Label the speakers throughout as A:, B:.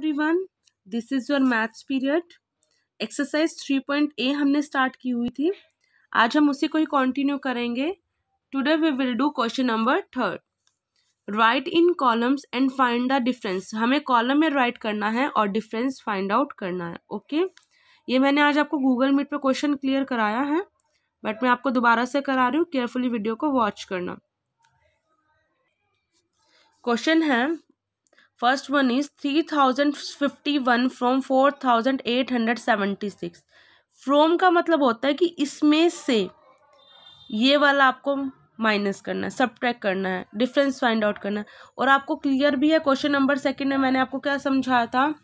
A: Everyone this is your maths period exercise three point A हमने start की हुई थी आज हम उसी को ही कंटिन्यू करेंगे today we will do question number third right in columns and find the difference हमें कॉलम में राइट करना है और डिफरेंस फाइंड आउट करना है ओके okay? ये मैंने आज आपको गूगल मीट पर क्वेश्चन क्लियर कराया है बट मैं आपको दोबारा से करा रही हूँ केयरफुली वीडियो को वॉच करना क्वेश्चन है first one is three thousand fifty one from four thousand eight hundred seventy six from का मतलब होता है कि इसमें से ये वाला आपको माइनस करना है ट्रैक करना है डिफरेंस फाइंड आउट करना है और आपको क्लियर भी है क्वेश्चन नंबर सेकंड में मैंने आपको क्या समझाया था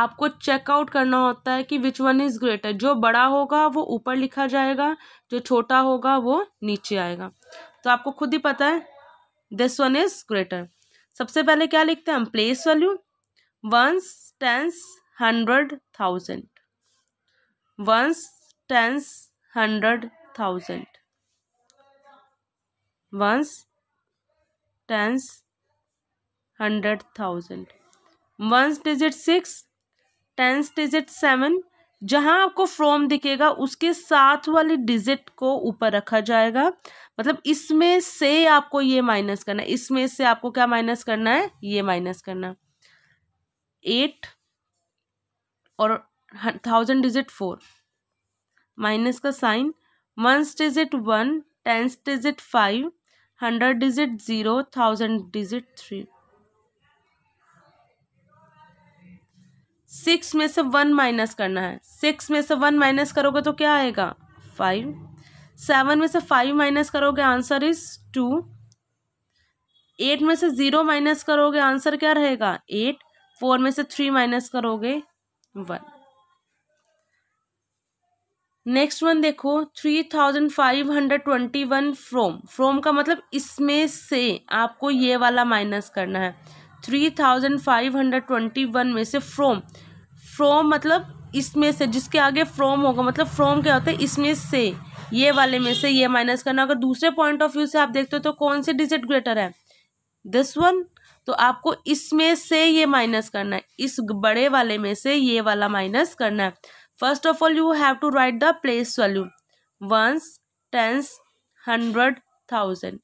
A: आपको चेकआउट करना होता है कि विच वन इज़ ग्रेटर जो बड़ा होगा वो ऊपर लिखा जाएगा जो छोटा होगा वो नीचे आएगा तो आपको खुद ही पता है दिस वन इज़ ग्रेटर सबसे पहले क्या लिखते हैं हम place value ones tens hundred thousand ones tens hundred thousand ones tens hundred thousand ones digit six tens digit seven जहां आपको फ्रॉम दिखेगा उसके साथ वाले डिजिट को ऊपर रखा जाएगा मतलब इसमें से आपको ये माइनस करना है इसमें से आपको क्या माइनस करना है ये माइनस करना एट और थाउजेंड डिजिट फोर माइनस का sign ones digit one tens digit five hundred digit zero thousand digit three six में से वन माइनस करना है सिक्स में से वन माइनस करोगे तो क्या आएगा फाइव सेवन में से फाइव माइनस करोगे आंसर इज टू एट में से ज़ीरो माइनस करोगे आंसर क्या रहेगा एट फोर में से थ्री माइनस करोगे वन नेक्स्ट वन देखो three thousand five hundred twenty one from from का मतलब इसमें से आपको ये वाला माइनस करना है three thousand five hundred twenty one में से फ्रोम फ्रोम मतलब इसमें से जिसके आगे फ्रोम होगा मतलब फ्रोम क्या होता है इसमें से ये वाले में से ये माइनस करना अगर दूसरे पॉइंट ऑफ व्यू से आप देखते हो तो कौन से डिजिट ग्रेटर है दिस वन तो आपको इसमें से ये माइनस करना है इस बड़े वाले में से ये वाला माइनस करना है first of all you have to write the place value ones tens hundred thousand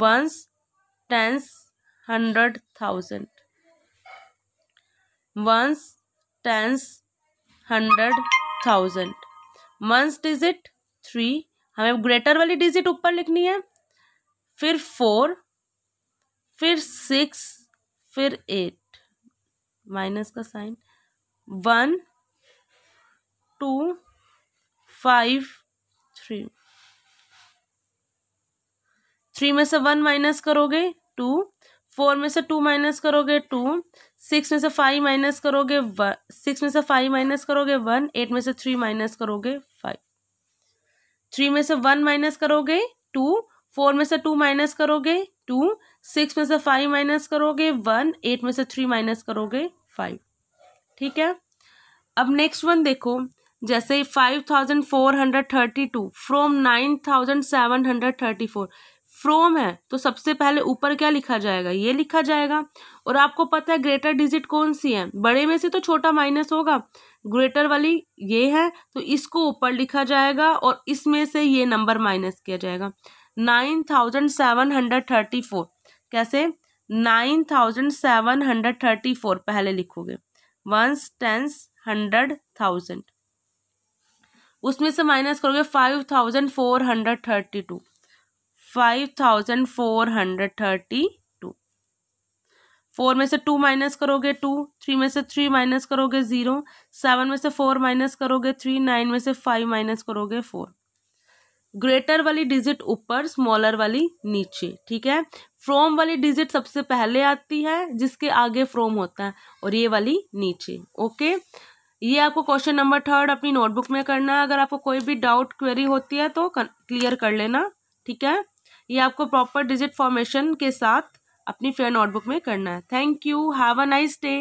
A: ones tens hundred thousand ones tens hundred thousand ones digit three हमें ग्रेटर वाली डिजिट ऊपर लिखनी है फिर फोर फिर सिक्स फिर एट माइनस का sign one two five three three में से वन माइनस करोगे टू फोर में से टू माइनस करोगे टू सिक्स में से फाइव माइनस करोगे सिक्स में से फाइव माइनस करोगे वन एट में से थ्री माइनस करोगे फाइव थ्री में से वन माइनस करोगे टू फोर में से टू माइनस करोगे टू सिक्स में से फाइव माइनस करोगे वन एट में से थ्री माइनस करोगे फाइव ठीक है अब नेक्स्ट वन देखो जैसे five thousand four hundred thirty two from nine thousand seven hundred thirty four from है तो सबसे पहले ऊपर क्या लिखा जाएगा ये लिखा जाएगा और आपको पता है ग्रेटर डिजिट कौन सी है बड़े में से तो छोटा माइनस होगा ग्रेटर वाली ये है तो इसको ऊपर लिखा जाएगा और इसमें से ये नंबर माइनस किया जाएगा nine thousand seven hundred thirty four कैसे nine thousand seven hundred thirty four पहले लिखोगे वंस टेंस हंड्रेड थाउजेंड उसमें से माइनस करोगे five thousand four hundred thirty two five thousand four hundred thirty two four में से टू माइनस करोगे two three में से थ्री माइनस करोगे ज़ीरो सेवन में से फोर माइनस करोगे थ्री नाइन में से फाइव माइनस करोगे फोर ग्रेटर वाली डिजिट ऊपर स्मॉलर वाली नीचे ठीक है फ्रोम वाली डिजिट सबसे पहले आती है जिसके आगे फ्रोम होता है और ये वाली नीचे ओके ये आपको क्वेश्चन नंबर थर्ड अपनी नोटबुक में करना है अगर आपको कोई भी डाउट क्वेरी होती है तो क्लियर कर लेना ठीक है ये आपको प्रॉपर डिजिट फॉर्मेशन के साथ अपनी फेयर नोटबुक में करना है thank you have a nice day